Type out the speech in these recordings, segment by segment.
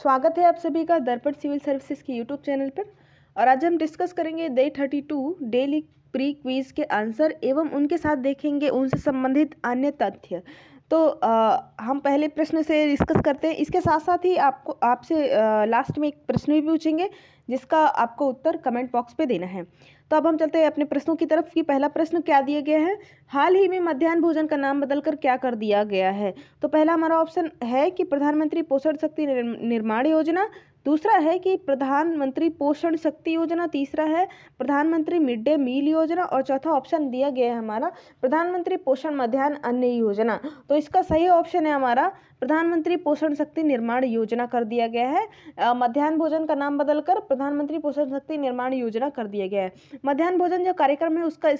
स्वागत है आप सभी का दर्पण सिविल सर्विसेज के यूट्यूब चैनल पर और आज हम डिस्कस करेंगे day thirty two daily pre quiz के आंसर एवं उनके साथ देखेंगे उनसे संबंधित अन्य तथ्य तो आ, हम पहले प्रश्न से डिस्कस करते हैं इसके साथ साथ ही आपको आपसे लास्ट में एक प्रश्न भी पूछेंगे जिसका आपको उत्तर कमेंट बॉक्स पे देना है तो अब हम चलते हैं अपने प्रश्नों की तरफ कि पहला प्रश्न क्या दिया गया है हाल ही में मध्यान्ह भोजन का नाम बदलकर क्या कर दिया गया है तो पहला हमारा ऑप्शन है कि प्रधानमंत्री पोषण शक्ति निर्माण योजना दूसरा है कि प्रधानमंत्री पोषण शक्ति योजना तीसरा है प्रधानमंत्री मिड डे मील योजना और चौथा ऑप्शन दिया गया है हमारा प्रधानमंत्री पोषण मध्यान्ह अन्न योजना तो इसका सही ऑप्शन है हमारा प्रधानमंत्री पोषण शक्ति निर्माण योजना कर दिया गया है मध्यान्ह भोजन का नाम बदलकर प्रधानमंत्री पोषण शक्ति निर्माण योजना कर दिया गया है मध्यान्ह भोजन जो कार्यक्रम है उसका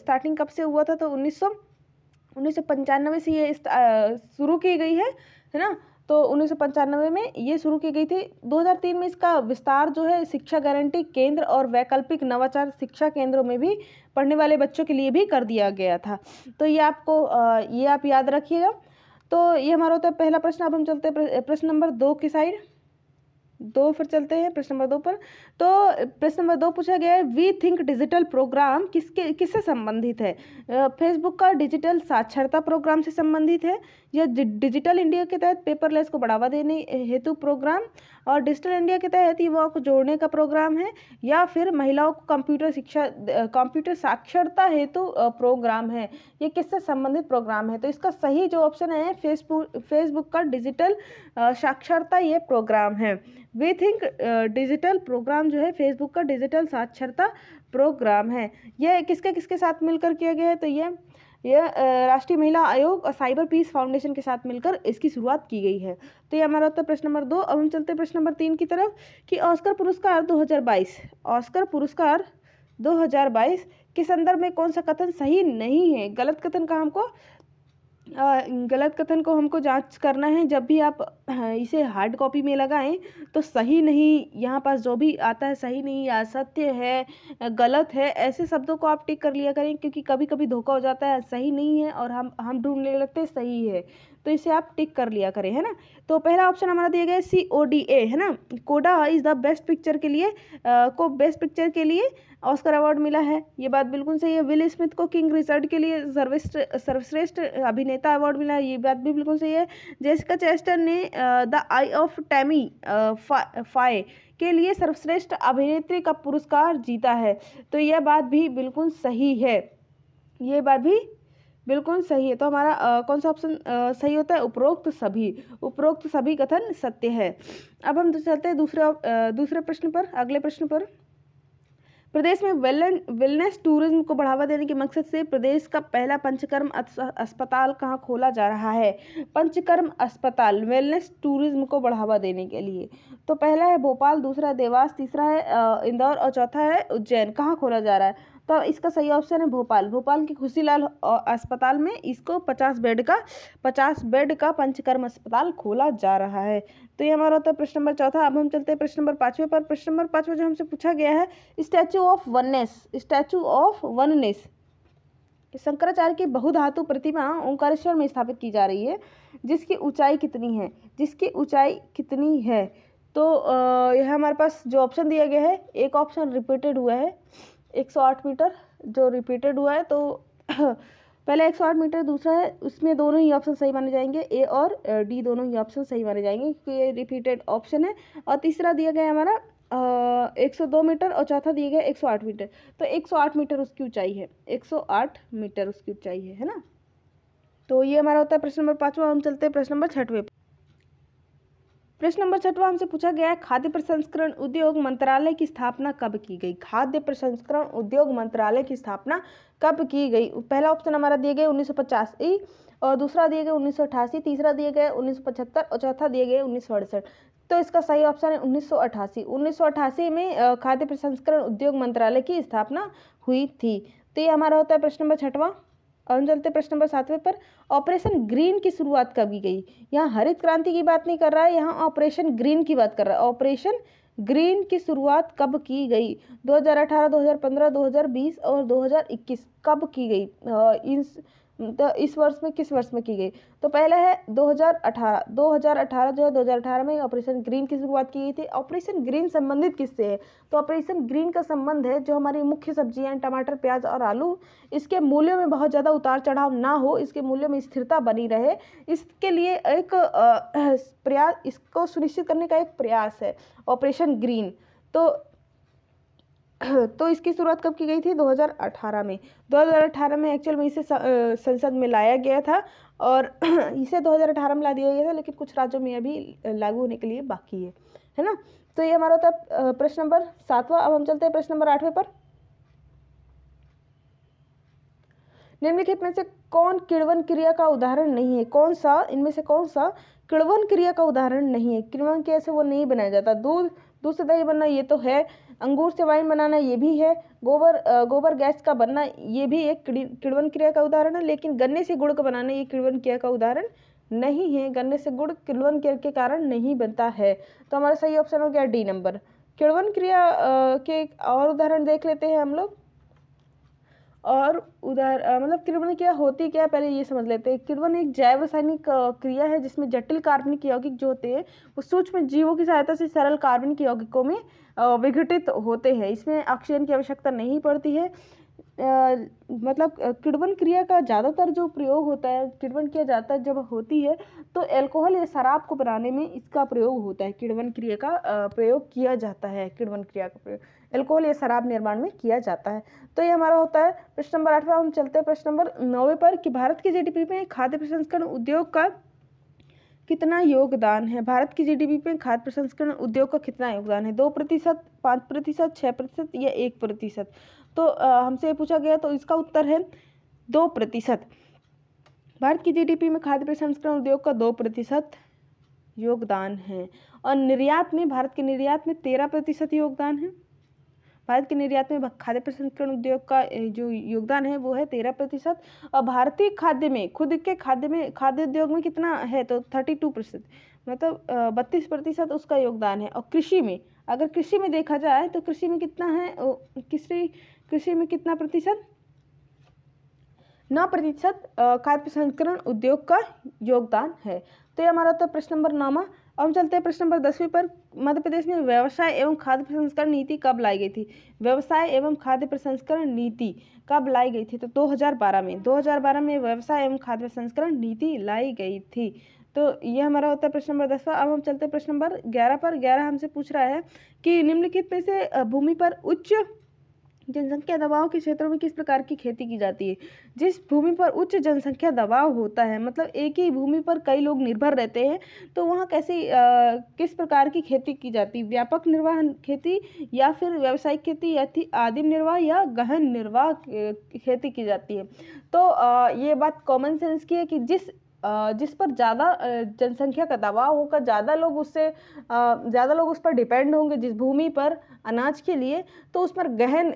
स्टार्टिंग कब से हुआ था तो उन्नीस उन्नीस से ये शुरू की गई है है ना तो उन्नीस में ये शुरू की गई थी 2003 में इसका विस्तार जो है शिक्षा गारंटी केंद्र और वैकल्पिक नवाचार शिक्षा केंद्रों में भी पढ़ने वाले बच्चों के लिए भी कर दिया गया था तो ये आपको ये आप याद रखिएगा तो ये हमारा होता है पहला प्रश्न अब हम चलते हैं प्रश्न नंबर दो की साइड दो पर चलते हैं प्रश्न नंबर दो पर तो प्रश्न नंबर दो पूछा गया है वी थिंक डिजिटल प्रोग्राम किसके किससे संबंधित है फेसबुक का डिजिटल साक्षरता प्रोग्राम से संबंधित है यह डिजिटल इंडिया के तहत पेपरलेस को बढ़ावा देने हेतु प्रोग्राम और डिजिटल इंडिया के तहत युवाओं को जोड़ने का प्रोग्राम है या फिर महिलाओं को कंप्यूटर शिक्षा कंप्यूटर साक्षरता हेतु प्रोग्राम है ये किससे संबंधित प्रोग्राम है तो इसका सही जो ऑप्शन है फेसबुक फेसबुक का डिजिटल साक्षरता ये प्रोग्राम है वी थिंक डिजिटल प्रोग्राम जो है फेसबुक का डिजिटल साक्षरता प्रोग्राम है यह किसके किसके साथ मिलकर किया गया है तो यह यह राष्ट्रीय महिला आयोग और साइबर पीस फाउंडेशन के साथ मिलकर इसकी शुरुआत की गई है तो ये हमारा होता है प्रश्न नंबर दो अब हम चलते हैं प्रश्न नंबर तीन की तरफ कि ऑस्कर पुरस्कार 2022 ऑस्कर पुरस्कार 2022 के संदर्भ में कौन सा कथन सही नहीं है गलत कथन का हमको गलत कथन को हमको जांच करना है जब भी आप इसे हार्ड कॉपी में लगाएं तो सही नहीं यहाँ पास जो भी आता है सही नहीं असत्य है गलत है ऐसे शब्दों को आप टिक कर लिया करें क्योंकि कभी कभी धोखा हो जाता है सही नहीं है और हम हम ढूंढने लगते हैं सही है तो इसे आप टिक कर लिया करें है ना तो पहला ऑप्शन हमारा दिया गया सी ओ डी ए है ना कोडा इज़ द बेस्ट पिक्चर के लिए आ, को बेस्ट पिक्चर के लिए ऑस्कर अवार्ड मिला है ये बात बिल्कुल सही है विल स्मिथ को किंग रिचर्ड के लिए सर्वश्रेष्ठ सर्वश्रेष्ठ अभिनेता अवार्ड मिला है ये बात भी बिल्कुल सही है जेसिका चेस्टर ने the eye of Tammy Faye के लिए सर्वश्रेष्ठ अभिनेत्री का पुरस्कार जीता है तो यह बात भी बिल्कुल सही है ये बात भी बिल्कुल सही है तो हमारा आ, कौन सा ऑप्शन सही होता है उपरोक्त सभी उपरोक्त सभी कथन सत्य है अब हम चलते हैं दूसरे दूसरे प्रश्न पर अगले प्रश्न पर प्रदेश में वेलनेस टूरिज्म को बढ़ावा देने के मकसद से प्रदेश का पहला पंचकर्म अस्पताल कहाँ खोला जा रहा है पंचकर्म अस्पताल वेलनेस टूरिज्म को बढ़ावा देने के लिए तो पहला है भोपाल दूसरा देवास तीसरा है इंदौर और चौथा है उज्जैन कहाँ खोला जा रहा है तो इसका सही ऑप्शन है भोपाल भोपाल के खुशीलाल अस्पताल में इसको पचास बेड का पचास बेड का पंचकर्म अस्पताल खोला जा रहा है तो ये हमारा होता है प्रश्न नंबर चौथा अब हम चलते हैं प्रश्न नंबर पाँचवें पर प्रश्न नंबर पाँचवें जो हमसे पूछा गया है statue of oneness statue of oneness Shankaracharya की बहुधातु प्रतिमा ओंकारेश्वर में स्थापित की जा रही है जिसकी ऊंचाई कितनी है जिसकी ऊंचाई कितनी है तो यह हमारे पास जो ऑप्शन दिया गया है एक ऑप्शन रिपीटेड हुआ है 108 मीटर जो रिपीटेड हुआ है तो पहला 108 मीटर दूसरा है उसमें दोनों ही ऑप्शन सही माने जाएंगे ए और डी दोनों ही ऑप्शन सही माने जाएंगे क्योंकि ये रिपीटेड ऑप्शन है और तीसरा दिया गया हमारा एक सौ दो मीटर और चौथा दिया गया एक सौ आठ मीटर तो एक सौ आठ मीटर उसकी ऊंचाई है एक सौ आठ मीटर उसकी ऊंचाई है है ना तो ये हमारा होता है प्रश्न नंबर पाँचवा हम चलते हैं प्रश्न नंबर छठवें प्रश्न नंबर छठवा हमसे पूछा गया है खाद्य प्रसंस्करण उद्योग मंत्रालय की स्थापना कब की गई खाद्य प्रसंस्करण उद्योग मंत्रालय की स्थापना कब की गई पहला ऑप्शन हमारा दिए गए उन्नीस और दूसरा दिए गए उन्नीस तीसरा दिए गए उन्नीस और चौथा दिए गए उन्नीस तो इसका सही ऑप्शन है उन्नीस सौ में खाद्य प्रसंस्करण उद्योग मंत्रालय की स्थापना हुई थी तो ये हमारा होता है प्रश्न नंबर छठवा और हम चलते प्रश्न नंबर सातवें पर ऑपरेशन ग्रीन की शुरुआत कब की गई यहाँ हरित क्रांति की बात नहीं कर रहा है यहाँ ऑपरेशन ग्रीन की बात कर रहा है ऑपरेशन ग्रीन की शुरुआत कब की गई 2018, 2015, 2020 और 2021 कब की गई इन तो इस वर्ष में किस वर्ष में की गई तो पहला है 2018 2018 जो है 2018 में ऑपरेशन ग्रीन की शुरुआत की गई थी ऑपरेशन ग्रीन संबंधित किससे है तो ऑपरेशन ग्रीन का संबंध है जो हमारी मुख्य सब्जियां टमाटर प्याज और आलू इसके मूल्यों में बहुत ज़्यादा उतार चढ़ाव ना हो इसके मूल्यों में स्थिरता बनी रहे इसके लिए एक प्रयास इसको सुनिश्चित करने का एक प्रयास है ऑपरेशन ग्रीन तो तो इसकी शुरुआत कब की गई थी 2018 में 2018 में एक्चुअल में इसे संसद में लाया गया था और इसे 2018 में ला दिया गया था लेकिन कुछ राज्यों में अभी लागू होने के लिए बाकी है है ना तो ये हमारा था प्रश्न नंबर सातवां अब हम चलते हैं प्रश्न नंबर आठवें पर निम्नलिखित में से कौन किड़वन क्रिया का उदाहरण नहीं है कौन सा इनमें से कौन सा किड़वन क्रिया का उदाहरण नहीं है किड़वन क्रिया से वो नहीं बनाया जाता दूध दूध से दही बनना ये तो है अंगूर से वाइन बनाना ये भी है गोबर गोबर गैस का बनना ये भी एक किड़वन क्रिया का उदाहरण है लेकिन गन्ने से गुड़ का बनाना ये किड़वन क्रिया का उदाहरण नहीं है गन्ने से गुड़ किड़वन क्रिया के कारण नहीं बनता है तो हमारा सही ऑप्शन हो गया डी नंबर किड़वन क्रिया के और उदाहरण देख लेते हैं हम लोग और उधर मतलब किरवन क्या होती क्या है पहले ये समझ लेते हैं किरवन एक जैव रासायनिक क्रिया है जिसमें जटिल कार्बनिक यौगिक जो होते हैं वो सूक्ष्म जीवों की सहायता से सरल कार्बनिक यौगिकों में विघटित होते हैं इसमें ऑक्सीजन की आवश्यकता नहीं पड़ती है मतलब किड़वन क्रिया का ज़्यादातर जो प्रयोग होता है किया जाता है जब होती है तो एल्कोहल या शराब को बनाने में इसका प्रयोग होता है किड़वन क्रिया का प्रयोग किया जाता है किड़वन क्रिया का प्रयोग एल्कोहल या शराब निर्माण में किया जाता है तो ये हमारा होता है प्रश्न नंबर आठवा हम चलते हैं प्रश्न नंबर नौवे पर कि भारत की जीडीपी में खाद्य प्रसंस्करण उद्योग का कितना योगदान है भारत की जीडीपी में खाद्य प्रसंस्करण उद्योग का कितना योगदान है दो प्रतिशत पाँच प्रतिशत छः प्रतिशत या एक प्रतिशत तो हमसे पूछा गया तो इसका उत्तर है दो प्रतिशत भारत की जीडीपी में खाद्य प्रसंस्करण उद्योग का दो प्रतिशत योगदान है और निर्यात में भारत के निर्यात में तेरह प्रतिशत योगदान है भारत के निर्यात में खाद्य प्रसंस्करण उद्योग का जो योगदान है वो है तेरह प्रतिशत और भारतीय खाद्य में खुद के खाद्य में खाद्य उद्योग में कितना है तो थर्टी टू प्रतिशत मतलब बत्तीस प्रतिशत उसका योगदान है और कृषि में अगर कृषि में देखा जाए तो कृषि में कितना है कृषि कृषि में कितना प्रतिशत नौ प्रतिशत खाद्य प्रसंस्करण उद्योग का योगदान है तो ये हमारा होता तो है प्रश्न नंबर नौवा अब हम चलते हैं प्रश्न नंबर दसवीं पर मध्य प्रदेश में व्यवसाय एवं खाद्य प्रसंस्करण नीति कब लाई गई थी व्यवसाय एवं खाद्य प्रसंस्करण नीति कब लाई गई थी तो 2012 में 2012 में व्यवसाय एवं खाद्य प्रसंस्करण नीति लाई गई थी तो ये हमारा होता है प्रश्न नंबर दसवा अब हम चलते हैं प्रश्न नंबर ग्यारह पर ग्यारह हमसे पूछ रहा है कि निम्नलिखित में से भूमि पर उच्च जनसंख्या दबाव के क्षेत्रों में किस प्रकार की खेती की जाती है जिस भूमि पर उच्च जनसंख्या दबाव होता है मतलब एक ही भूमि पर कई लोग निर्भर रहते हैं तो वहाँ कैसे आ, किस प्रकार की खेती की जाती है व्यापक निर्वाह खेती या फिर व्यावसायिक खेती या आदिम निर्वाह या गहन निर्वाह खेती की जाती है तो आ, ये बात कॉमन सेंस की है कि जिस जिस पर ज़्यादा जनसंख्या का दबाव होगा ज़्यादा लोग उससे ज़्यादा लोग उस पर डिपेंड होंगे जिस भूमि पर अनाज के लिए तो उस पर गहन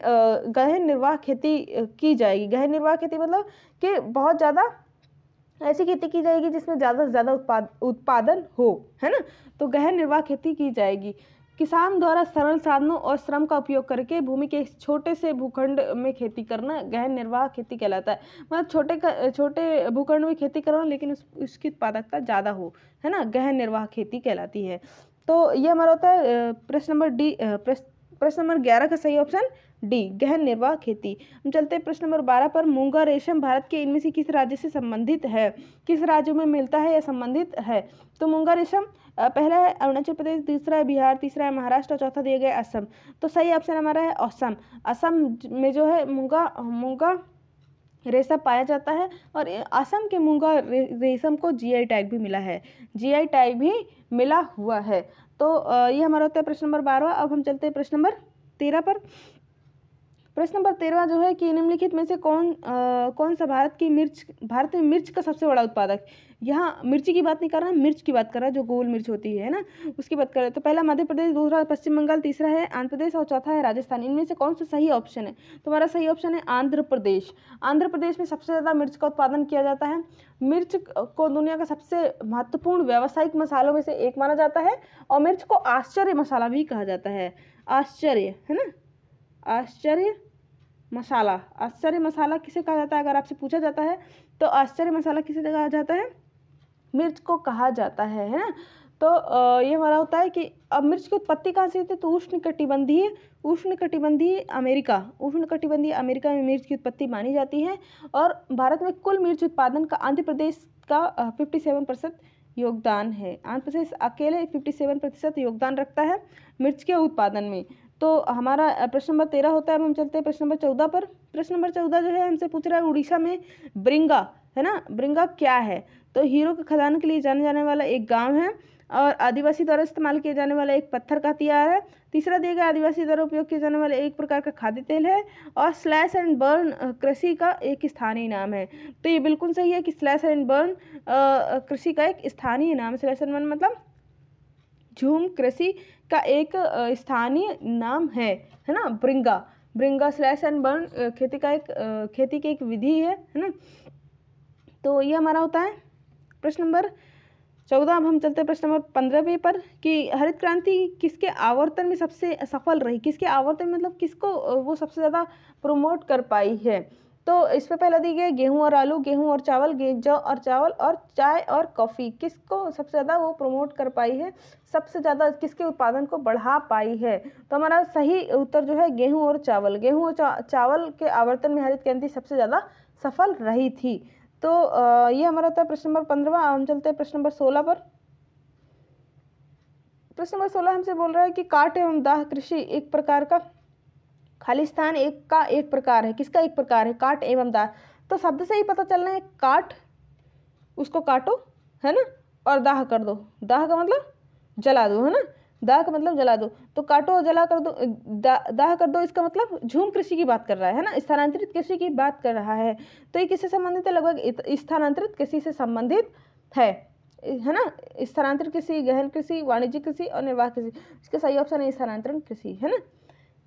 गहन निर्वाह खेती की जाएगी गहन निर्वाह खेती मतलब कि बहुत ज़्यादा ऐसी खेती की जाएगी जिसमें ज़्यादा से ज़्यादा उत्पाद उत्पादन हो है ना तो गहन निर्वाह खेती की जाएगी किसान द्वारा सरल साधनों और श्रम का उपयोग करके भूमि के छोटे से भूखंड में खेती करना गहन निर्वाह खेती कहलाता है मतलब छोटे छोटे भूखंड में खेती करना लेकिन उस, उसकी उत्पादकता ज़्यादा हो है ना गहन निर्वाह खेती कहलाती है तो ये हमारा होता है प्रश्न नंबर डी प्रश्न प्रश्न नंबर ग्यारह का सही ऑप्शन डी गहन निर्वाह खेती हम चलते हैं प्रश्न नंबर बारह पर मूंगा रेशम भारत के इनमें से किस राज्य से संबंधित है किस राज्य में मिलता है या संबंधित है तो मूंगा रेशम पहला है अरुणाचल प्रदेश दूसरा है बिहार तीसरा है महाराष्ट्र और चौथा दिया गया असम तो सही ऑप्शन हमारा है असम असम में जो है मूंगा मूंगा रेशम पाया जाता है और असम के मूंगा रेशम को जीआई टैग भी मिला है जीआई टैग भी मिला हुआ है तो ये हमारा होता है प्रश्न नंबर बारह अब हम चलते हैं प्रश्न नंबर तेरह पर प्रश्न नंबर तेरह जो है कि निम्नलिखित में से कौन आ, कौन सा भारत की मिर्च भारत में मिर्च का सबसे बड़ा उत्पादक यहाँ मिर्ची की बात नहीं कर रहा मिर्च की बात कर रहा है जो गोल मिर्च होती है ना उसकी बात कर है तो पहला मध्य प्रदेश दूसरा पश्चिम बंगाल तीसरा है आंध्र प्रदेश और चौथा है राजस्थान इनमें से कौन सा सही ऑप्शन है तुम्हारा सही ऑप्शन है आंध्र प्रदेश आंध्र प्रदेश में सबसे ज़्यादा मिर्च का उत्पादन किया जाता है मिर्च को दुनिया का सबसे महत्वपूर्ण व्यावसायिक मसालों में से एक माना जाता है और मिर्च को आश्चर्य मसाला भी कहा जाता है आश्चर्य है ना आश्चर्य मसाला आश्चर्य मसाला किसे कहा जाता है अगर आपसे पूछा जाता है तो आश्चर्य मसाला किसे कहा जाता है मिर्च को कहा जाता है है ना तो ये हमारा होता है कि अब मिर्च की उत्पत्ति कहाँ से होती है तो उष्ण कटिबंधीय उष्ण कटिबंधीय अमेरिका उष्ण कटिबंधीय अमेरिका में मिर्च की उत्पत्ति मानी जाती है और भारत में कुल मिर्च उत्पादन का आंध्र प्रदेश का फिफ्टी सेवन प्रतिशत योगदान है आंध्र प्रदेश अकेले फिफ्टी सेवन प्रतिशत योगदान रखता है मिर्च के उत्पादन में तो हमारा प्रश्न नंबर तेरह होता है अब हम चलते हैं प्रश्न नंबर चौदह पर प्रश्न नंबर चौदह जो है हमसे पूछ रहा है उड़ीसा में ब्रिंगा है ना ब्रिंगा क्या है तो हीरो के खदान के लिए जाने जाने वाला एक गाँव है और आदिवासी द्वारा इस्तेमाल किया जाने वाला एक पत्थर का हथियार है तीसरा गया आदिवासी द्वारा उपयोग किया जाने वाला एक प्रकार का खाद्य तेल है और स्लैश एंड बर्न कृषि का एक स्थानीय नाम है तो ये बिल्कुल सही है कि स्लैश एंड बर्न कृषि का एक स्थानीय नाम स्लैश एंड बर्न मतलब झूम कृषि का एक स्थानीय नाम है है ना Bringa Bringa slash and burn खेती का एक खेती की एक विधि है है ना तो ये हमारा होता है प्रश्न नंबर चौदह अब हम चलते हैं प्रश्न नंबर पंद्रह पे पर कि हरित क्रांति किसके आवर्तन में सबसे सफल रही किसके आवर्तन में मतलब किसको वो सबसे ज़्यादा प्रमोट कर पाई है तो इस पर पहला दी गई गेहूँ और आलू गेहूँ और चावल जौ और चावल और चाय और कॉफ़ी किसको सबसे ज़्यादा वो प्रमोट कर पाई है सबसे ज़्यादा किसके उत्पादन को बढ़ा पाई है तो हमारा सही उत्तर जो है गेहूँ और चावल गेहूँ और चावल के आवर्तन में हरित क्रांति सबसे ज़्यादा सफल रही थी तो ये हमारा होता है प्रश्न नंबर पंद्रवा हम चलते हैं प्रश्न नंबर सोलह पर प्रश्न नंबर सोलह हमसे बोल रहा है कि काट एवं दाह कृषि एक प्रकार का खाली स्थान एक का एक प्रकार है किसका एक प्रकार है काट एवं दाह तो शब्द से ही पता चल रहा है काट उसको काटो है ना और दाह कर दो दाह का मतलब जला दो है ना दाह का मतलब जला दो तो काटो जला कर दो दाह कर दो इसका मतलब झूम कृषि की बात कर रहा है ना स्थानांतरित कृषि की बात कर रहा है तो ये किससे संबंधित है लगभग स्थानांतरित कृषि से संबंधित है है ना स्थानांतरित कृषि गहन कृषि वाणिज्यिक कृषि और निर्वाह कृषि इसका सही ऑप्शन है स्थानांतरण कृषि है ना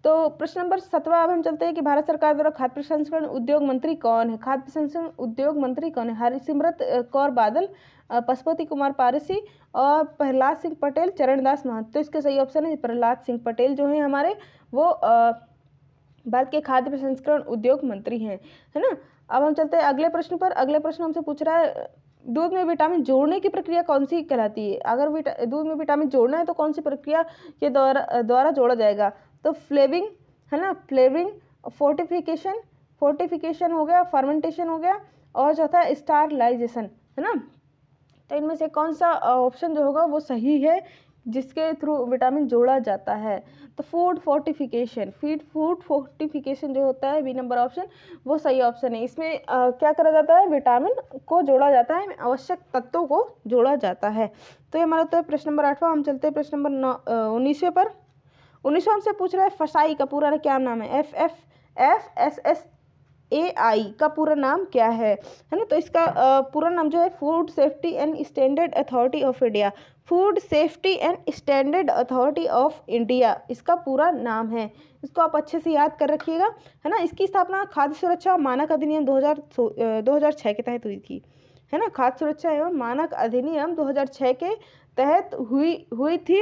तो प्रश्न नंबर सत्रह अब हम चलते हैं कि भारत सरकार द्वारा खाद्य प्रसंस्करण उद्योग मंत्री कौन है खाद्य प्रसंस्करण उद्योग मंत्री कौन है हरिसिमरत कौर बादल पशुपति कुमार पारसी और प्रहलाद सिंह पटेल चरणदास महंत तो इसके सही ऑप्शन है प्रहलाद सिंह पटेल जो हैं हमारे वो भारत के खाद्य प्रसंस्करण उद्योग मंत्री हैं है ना अब हम चलते हैं अगले प्रश्न पर अगले प्रश्न हमसे पूछ रहा है दूध में विटामिन जोड़ने की प्रक्रिया कौन सी कहलाती है अगर दूध में विटामिन जोड़ना है तो कौन सी प्रक्रिया के द्वारा द्वारा जोड़ा जाएगा तो फ्लेविंग है ना फ्लेविंग फोर्टिफिकेशन फोर्टिफिकेशन हो गया फर्मेंटेशन हो गया और चौथा स्टारलाइजेशन है ना तो इनमें से कौन सा ऑप्शन जो होगा वो सही है जिसके थ्रू विटामिन जोड़ा जाता है तो food fortification feed food fortification जो होता है बी नंबर ऑप्शन वो सही ऑप्शन है इसमें आ, क्या करा जाता है विटामिन को जोड़ा जाता है आवश्यक तत्वों को जोड़ा जाता है तो ये हमारा होता है प्रश्न नंबर आठवां हम चलते हैं प्रश्न नंबर नौ उन्नीसवें पर उन्नीसवा हमसे पूछ रहा है फसाई का पूरा क्या नाम है F F F S S A I का पूरा नाम क्या है है ना तो इसका पूरा नाम जो है food safety and standard authority of India food safety and standard authority of India इसका पूरा नाम है इसको आप अच्छे से याद कर रखिएगा है ना इसकी स्थापना खाद्य सुरक्षा मानक अधिनियम दो हज़ार दो हज़ार छः के तहत हुई थी है ना खाद्य सुरक्षा एवं मानक अधिनियम 2006 के तहत हुई हुई थी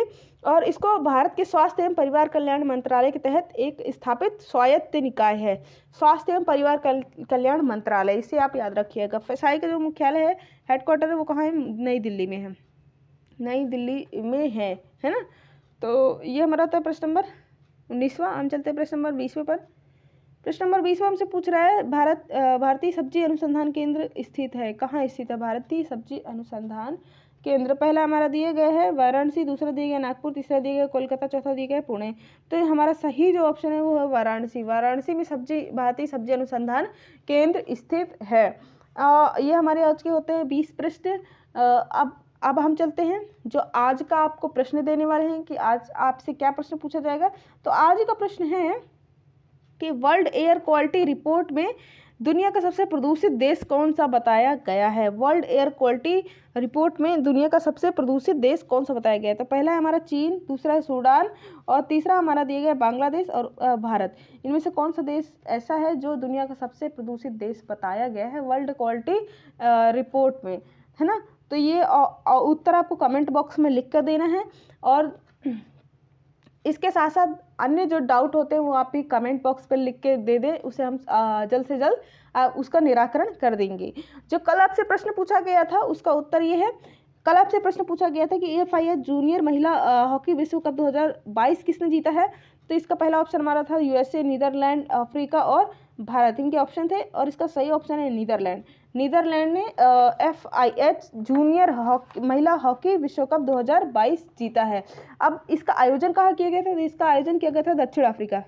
और इसको भारत के स्वास्थ्य एवं परिवार कल्याण मंत्रालय के तहत एक स्थापित स्वायत्त निकाय है स्वास्थ्य एवं परिवार कल्याण मंत्रालय इसे आप याद रखिएगा फसाई का जो मुख्यालय है हेडक्वार्टर है वो कहाँ है नई दिल्ली में है नई दिल्ली में है है ना तो ये हमारा होता है प्रश्न नंबर उन्नीसवा हम चलते हैं प्रश्न नंबर बीसवें पर प्रश्न नंबर बीसवा हमसे पूछ रहा है भारत भारतीय सब्जी अनुसंधान केंद्र स्थित है कहाँ स्थित है भारतीय सब्जी अनुसंधान केंद्र पहला हमारा दिए गए है वाराणसी दूसरा दिए गए नागपुर तीसरा दिए गए कोलकाता चौथा दिए गए पुणे तो हमारा सही जो ऑप्शन है वो है वाराणसी वाराणसी में सब्जी भारतीय सब्जी अनुसंधान केंद्र स्थित है आ, ये हमारे आज के होते हैं बीस प्रश्न अब अब हम चलते हैं जो आज का आपको प्रश्न देने वाले हैं कि आज आपसे क्या प्रश्न पूछा जाएगा तो आज का प्रश्न है कि वर्ल्ड एयर क्वालिटी रिपोर्ट में दुनिया का सबसे प्रदूषित देश कौन सा बताया गया है वर्ल्ड एयर क्वालिटी रिपोर्ट में दुनिया का सबसे प्रदूषित देश कौन सा बताया गया है तो पहला है हमारा चीन दूसरा है सूडान और तीसरा हमारा दिया गया बांग्लादेश और भारत इनमें से कौन सा देश ऐसा है जो दुनिया का सबसे प्रदूषित देश बताया गया है वर्ल्ड क्वालिटी रिपोर्ट में है ना तो ये उत्तर आपको कमेंट बॉक्स में लिख कर देना है और इसके साथ साथ अन्य जो डाउट होते हैं वो आप ही कमेंट बॉक्स पर लिख के दे दें उसे हम जल्द से जल्द उसका निराकरण कर देंगे जो कल आपसे प्रश्न पूछा गया था उसका उत्तर ये है कल आपसे प्रश्न पूछा गया था कि एफ आई जूनियर महिला हॉकी विश्व कप 2022 किसने जीता है तो इसका पहला ऑप्शन हमारा था यूएसए नीदरलैंड अफ्रीका और भारत इनके ऑप्शन थे और इसका सही ऑप्शन है नीदरलैंड नीदरलैंड ने F I H junior hockey महिला हॉकी विश्व कप 2022 जीता है अब इसका आयोजन कहाँ किया गया था तो इसका आयोजन किया गया था दक्षिण अफ्रीका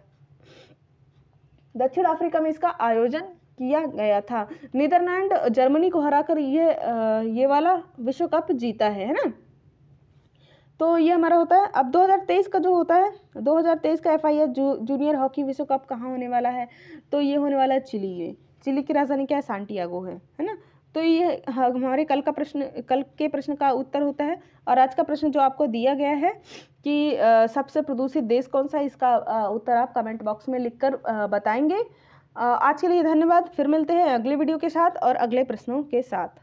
दक्षिण अफ्रीका में इसका आयोजन किया गया था नीदरलैंड जर्मनी को हराकर ये ये वाला विश्व कप जीता है है ना तो ये हमारा होता है अब 2023 का जो होता है 2023 का F I H junior hockey विश्व कप कहाँ होने वाला है तो ये होने वाला है चिली में चिली की राजधानी क्या है सांटियागो है है ना तो ये हमारे कल का प्रश्न कल के प्रश्न का उत्तर होता है और आज का प्रश्न जो आपको दिया गया है कि सबसे प्रदूषित देश कौन सा इसका उत्तर आप कमेंट बॉक्स में लिख कर बताएंगे आज के लिए धन्यवाद फिर मिलते हैं अगले वीडियो के साथ और अगले प्रश्नों के साथ